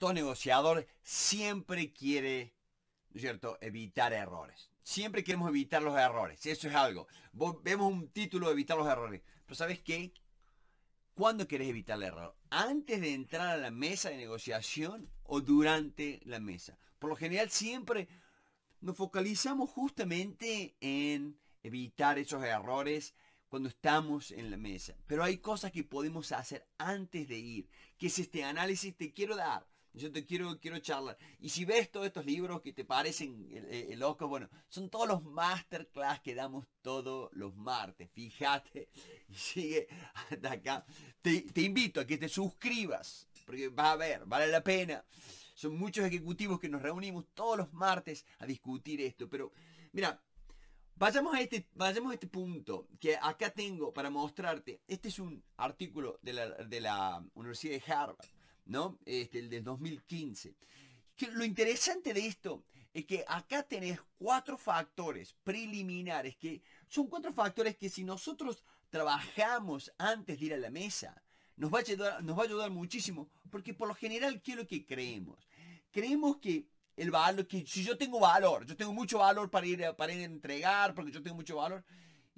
todo negociador siempre quiere, ¿no es cierto?, evitar errores. Siempre queremos evitar los errores. Eso es algo. vemos un título de evitar los errores. Pero ¿sabes qué? ¿Cuándo quieres evitar el error? ¿Antes de entrar a la mesa de negociación o durante la mesa? Por lo general siempre nos focalizamos justamente en evitar esos errores cuando estamos en la mesa. Pero hay cosas que podemos hacer antes de ir, que es este análisis te quiero dar yo te quiero, quiero charlar. Y si ves todos estos libros que te parecen eh, locos, bueno, son todos los masterclass que damos todos los martes. Fíjate, y sigue hasta acá. Te, invito a que te suscribas, porque vas a ver, vale la pena. Son muchos ejecutivos que nos reunimos todos los martes a discutir esto. Pero, mira, Vayamos a, este, vayamos a este punto que acá tengo para mostrarte. Este es un artículo de la Universidad de Harvard. ¿no? Este, el del 2015. lo interesante de esto es que acá tenés cuatro factores preliminares, que son cuatro factores que si nosotros trabajamos antes de ir a la mesa, nos va a ayudar, muchísimo, porque por lo general, ¿qué es lo que creemos? Creemos que el valor, que si yo tengo valor, yo tengo mucho valor para ir, para ir a entregar, porque yo tengo mucho valor,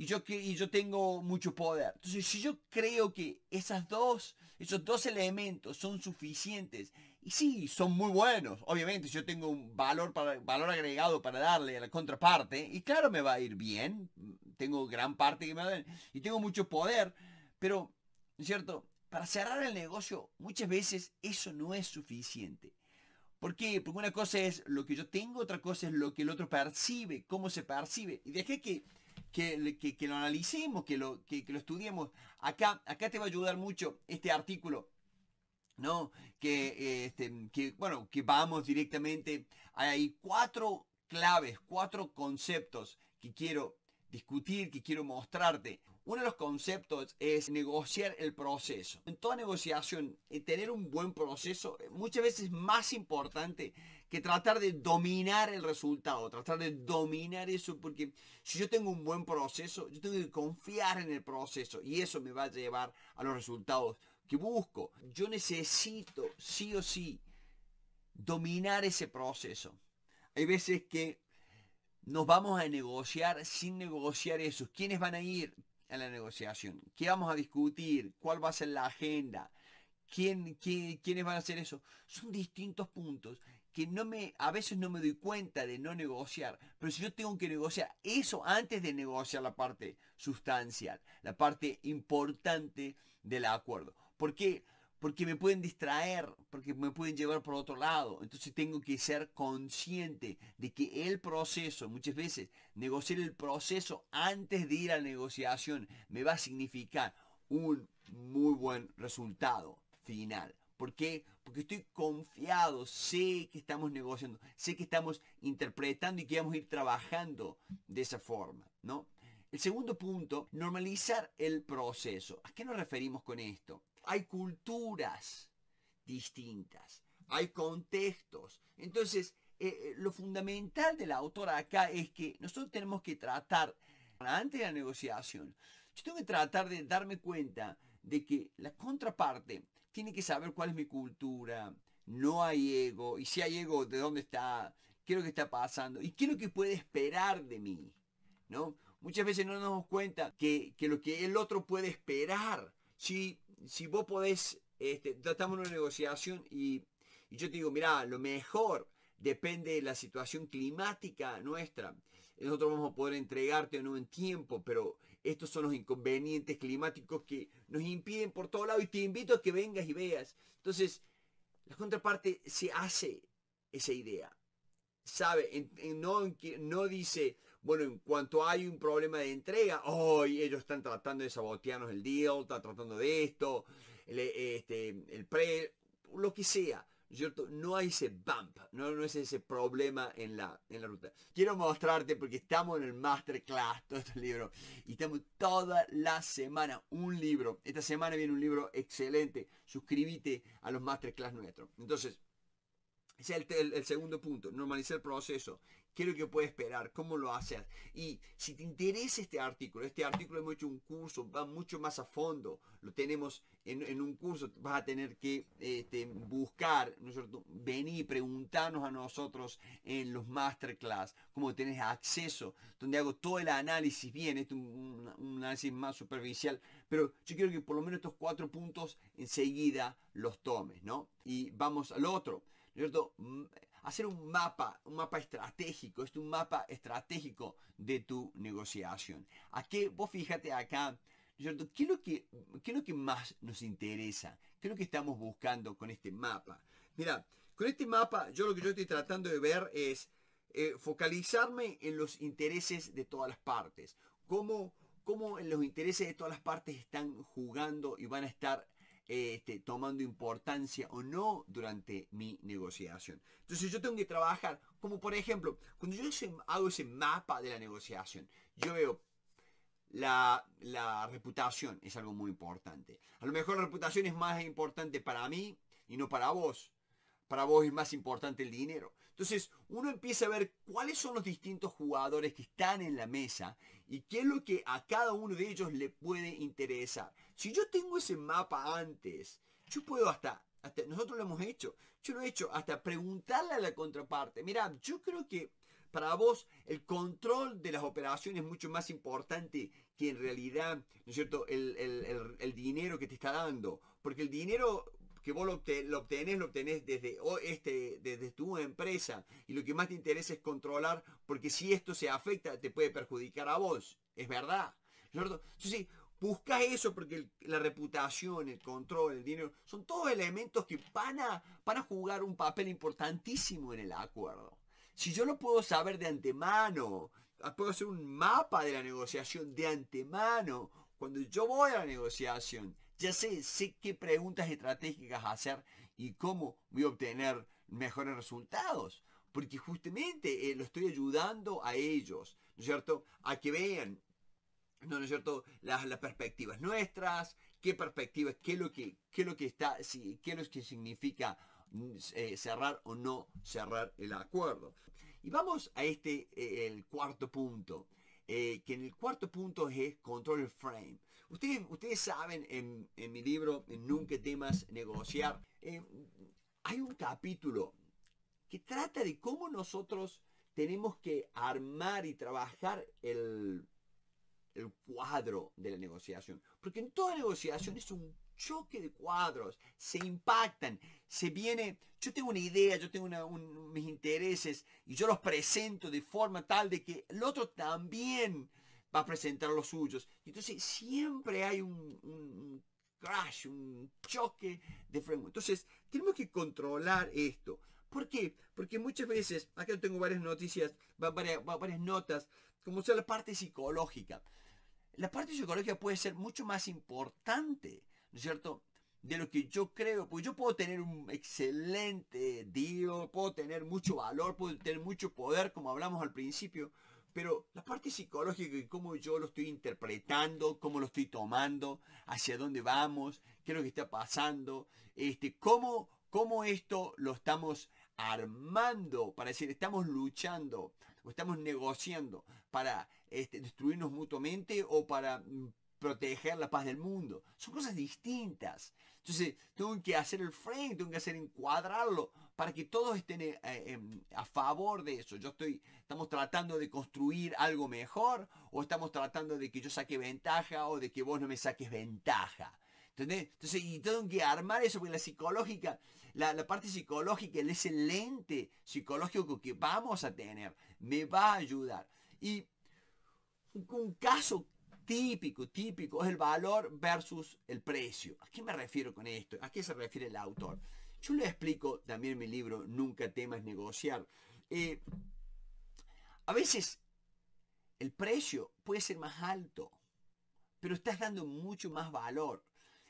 y yo, yo tengo mucho poder. Entonces, si yo creo que esas dos, esos dos elementos son suficientes, y sí, son muy buenos, obviamente, si yo tengo un valor, para, valor agregado para darle a la contraparte, y claro, me va a ir bien, tengo gran parte que me dar. y tengo mucho poder, pero, ¿cierto? Para cerrar el negocio, muchas veces eso no es suficiente. ¿Por qué? Porque una cosa es lo que yo tengo, otra cosa es lo que el otro percibe, cómo se percibe. Y dejé que que, que, lo analicemos, que lo, que, lo estudiemos. Acá, acá te va a ayudar mucho este artículo. ¿No? Que, eh, este, que, bueno, que vamos directamente. Hay cuatro claves, cuatro conceptos que quiero discutir, que quiero mostrarte. Uno de los conceptos es negociar el proceso. En toda negociación, eh, tener un buen proceso eh, muchas veces es más importante que tratar de dominar el resultado, tratar de dominar eso, porque si yo tengo un buen proceso, yo tengo que confiar en el proceso y eso me va a llevar a los resultados que busco. Yo necesito, sí o sí, dominar ese proceso. Hay veces que nos vamos a negociar sin negociar eso. ¿Quiénes van a ir a la negociación? ¿Qué vamos a discutir? ¿Cuál va a ser la agenda? ¿Quién, quiénes van a hacer eso? Son distintos puntos que no me, a veces no me doy cuenta de no negociar, pero si yo tengo que negociar eso antes de negociar la parte sustancial, la parte importante del acuerdo. ¿Por qué? Porque me pueden distraer, porque me pueden llevar por otro lado. Entonces tengo que ser consciente de que el proceso, muchas veces, negociar el proceso antes de ir a la negociación me va a significar un muy buen resultado final. ¿Por qué? Porque estoy confiado, sé que estamos negociando, sé que estamos interpretando y que vamos a ir trabajando de esa forma, ¿no? El segundo punto, normalizar el proceso. ¿A qué nos referimos con esto? Hay culturas distintas, hay contextos. Entonces, eh, eh, lo fundamental de la autora acá es que nosotros tenemos que tratar, antes de la negociación, yo tengo que tratar de darme cuenta de que la contraparte tiene que saber cuál es mi cultura, no hay ego, y si hay ego, ¿de dónde está? ¿Qué es lo que está pasando? ¿Y qué es lo que puede esperar de mí? ¿No? Muchas veces no nos damos cuenta que, lo que el otro puede esperar. Si, si vos podés, tratamos este, una negociación y, y yo te digo, mira, lo mejor depende de la situación climática nuestra nosotros vamos a poder entregarte o no en tiempo, pero estos son los inconvenientes climáticos que nos impiden por todo lado y te invito a que vengas y veas. Entonces, la contraparte se hace esa idea. Sabe, no, no dice, bueno, en cuanto hay un problema de entrega, hoy ellos están tratando de sabotearnos el deal, está tratando de esto, este, el pre, lo que sea. ¿no cierto? No hay ese bump, no, no es ese problema en la, en la ruta. Quiero mostrarte porque estamos en el masterclass, todo este libro, y estamos toda la semana, un libro. Esta semana viene un libro excelente, suscríbete a los masterclass nuestros. Entonces, es el, segundo punto, normalizar el proceso. ¿Qué es lo que puede esperar? ¿Cómo lo haces Y si te interesa este artículo, este artículo hemos hecho un curso, va mucho más a fondo. Lo tenemos en, un curso, vas a tener que este, buscar, ¿no venir y preguntarnos a nosotros en los masterclass, cómo tenés acceso, donde hago todo el análisis bien, es un análisis más superficial, pero yo quiero que por lo menos estos cuatro puntos enseguida los tomes, ¿no? Y vamos al otro. Mm, hacer un mapa, un mapa estratégico, es un mapa estratégico de tu negociación. Aquí, Vos fíjate acá, ¿Qué que, ¿Qué es lo que más nos interesa? ¿Qué es lo que estamos buscando con este mapa? Mira, con este mapa yo lo que yo estoy tratando de ver es eh, focalizarme en los intereses de todas las partes. Cómo, cómo los intereses de todas las partes están jugando y van a estar este, tomando importancia o no durante mi negociación. Entonces yo tengo que trabajar, como por ejemplo, cuando yo hago ese mapa de la negociación, yo veo la, la, reputación es algo muy importante. A lo mejor la reputación es más importante para mí y no para vos para vos es más importante el dinero. Entonces uno empieza a ver cuáles son los distintos jugadores que están en la mesa y qué es lo que a cada uno de ellos le puede interesar. Si yo tengo ese mapa antes, yo puedo hasta, nosotros lo hemos hecho, yo lo he hecho hasta preguntarle a la contraparte, mira, yo creo que para vos el control de las operaciones es mucho más importante que en realidad, ¿no es cierto?, el dinero que te está dando. Porque el dinero que vos lo, lo, obtenés, lo obtenés desde, este, desde tu empresa y lo que más te interesa es controlar, porque si esto se afecta, te puede perjudicar a vos. Es verdad. ¿cierto? Entonces, busca eso porque la reputación, el control, el dinero, son todos elementos que van a, van a jugar un papel importantísimo en el acuerdo. Si yo lo puedo saber de antemano, ah, puedo hacer un mapa de la negociación de antemano, cuando yo voy a la negociación, ya sé, sé qué preguntas estratégicas hacer y cómo voy a obtener mejores resultados. Porque justamente eh, lo estoy ayudando a ellos, ¿no es cierto? A que vean, ¿no, es cierto? Las, perspectivas nuestras, qué perspectivas, qué es lo que, lo que está, qué lo que significa mm, eh, cerrar o no cerrar el acuerdo. Y vamos a este, eh, el cuarto punto, eh, que en el cuarto punto es control frame. Ustedes, ustedes saben en, mi libro Nunca temas negociar, eh, hay un capítulo que trata de cómo nosotros tenemos que armar y trabajar el, el cuadro de la negociación. Porque en toda negociación es un choque de cuadros, se impactan, se viene, yo tengo una idea, yo tengo mis intereses y yo los presento de forma tal de que el otro también va a presentar los suyos. Entonces siempre hay un, crash, un choque de freno. Entonces tenemos que controlar esto. ¿Por qué? Porque muchas veces, acá tengo varias noticias, varias, varias notas, como sea la parte psicológica. La parte psicológica puede ser mucho más importante ¿no es cierto? De lo que yo creo, pues yo puedo tener un excelente Dios, puedo tener mucho valor, puedo tener mucho poder, como hablamos al principio, pero la parte psicológica y cómo yo lo estoy interpretando, cómo lo estoy tomando, hacia dónde vamos, qué es lo que está pasando, este, cómo, esto lo estamos armando, para decir, estamos luchando o estamos negociando para este, destruirnos mutuamente o para mm, proteger la paz del mundo. Son cosas distintas. Entonces, tengo que hacer el frame, tengo que hacer encuadrarlo para que todos estén eh, eh, em, a favor de eso. Yo estoy, estamos tratando de construir algo mejor o estamos tratando de que yo saque ventaja o de que vos no me saques ventaja. Entonces, y tengo que armar eso, porque la psicológica, la, parte psicológica, el excelente lente psicológico que vamos a tener, me va a ayudar. Y un, un caso típico, típico, es el valor versus el precio. ¿A qué me refiero con esto? ¿A qué se refiere el autor? Yo lo explico también en mi libro Nunca temas negociar. Eh, a veces el precio puede ser más alto, pero estás dando mucho más valor.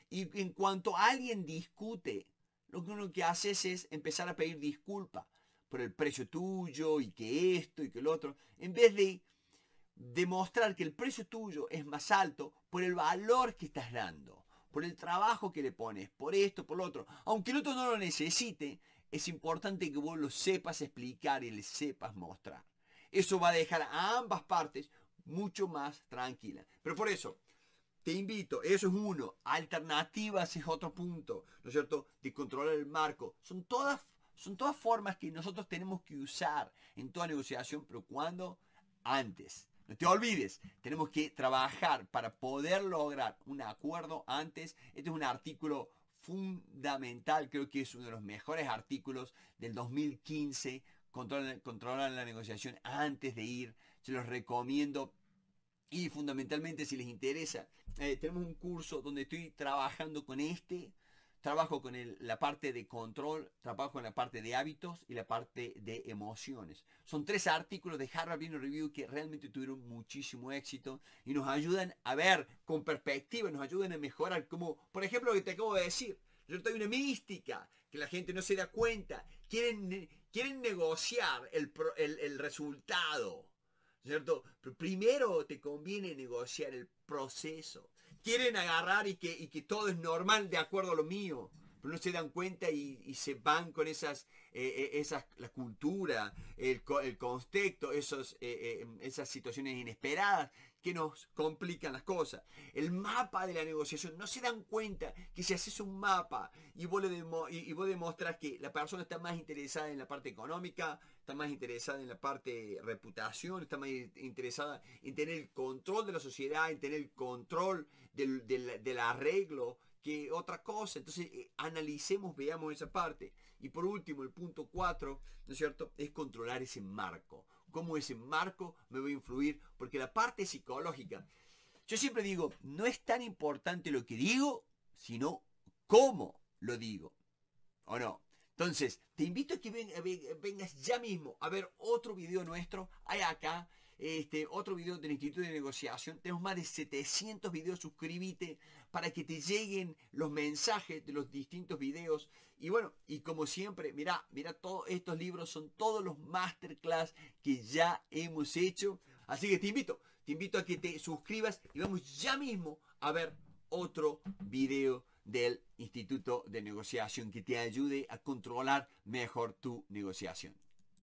Y en cuanto alguien discute, lo que uno que hace es empezar a pedir disculpas por el precio tuyo y que esto y que lo otro, en vez de demostrar que el precio tuyo es más alto por el valor que estás dando, por el trabajo que le pones, por esto, por lo otro. Aunque el otro no lo necesite, es importante que vos lo sepas explicar y le sepas mostrar. Eso va a dejar a ambas partes mucho más tranquilas. Pero por eso, te invito, eso es uno. Alternativas es otro punto, ¿no es cierto? De controlar el marco. Son todas, son todas formas que nosotros tenemos que usar en toda negociación, pero cuando antes no te olvides, tenemos que trabajar para poder lograr un acuerdo antes. Este es un artículo fundamental, creo que es uno de los mejores artículos del 2015. Controlan, la negociación antes de ir, se los recomiendo. Y fundamentalmente, si les interesa, eh, tenemos un curso donde estoy trabajando con este, Trabajo con la parte de control, trabajo con la parte de hábitos y la parte de emociones. Son tres artículos de Harvard Business Review que realmente tuvieron muchísimo éxito y nos ayudan a ver con perspectiva, nos ayudan a mejorar, como por ejemplo lo que te acabo de decir. Yo una mística que la gente no se da cuenta. Quieren, quieren negociar el, resultado. ¿Cierto? primero te conviene negociar el proceso quieren agarrar y que, que todo es normal de acuerdo a lo mío pero no se dan cuenta y, se van con esas, eh, eh, esas la cultura, el, el contexto, esos, eh, esas situaciones inesperadas que nos complican las cosas. El mapa de la negociación. No se dan cuenta que si haces un mapa y vos, y, demostras que la persona está más interesada en la parte económica, está más interesada en la parte reputación, está más interesada en tener el control de la sociedad, en tener el control del, arreglo que otra cosa. Entonces, eh, analicemos, veamos esa parte. Y por último, el punto cuatro, ¿no es cierto?, es controlar ese marco cómo ese marco me va a influir, porque la parte psicológica, yo siempre digo, no es tan importante lo que digo, sino cómo lo digo, ¿o no? Entonces, te invito a que vengas ya mismo a ver otro video nuestro, hay acá, este, otro video del Instituto de Negociación. Tenemos más de 700 videos, suscríbete para que te lleguen los mensajes de los distintos videos. Y bueno, y como siempre, mira, mira, todos estos libros son todos los masterclass que ya hemos hecho. Así que te invito, te invito a que te suscribas y vamos ya mismo a ver otro video del Instituto de Negociación que te ayude a controlar mejor tu negociación.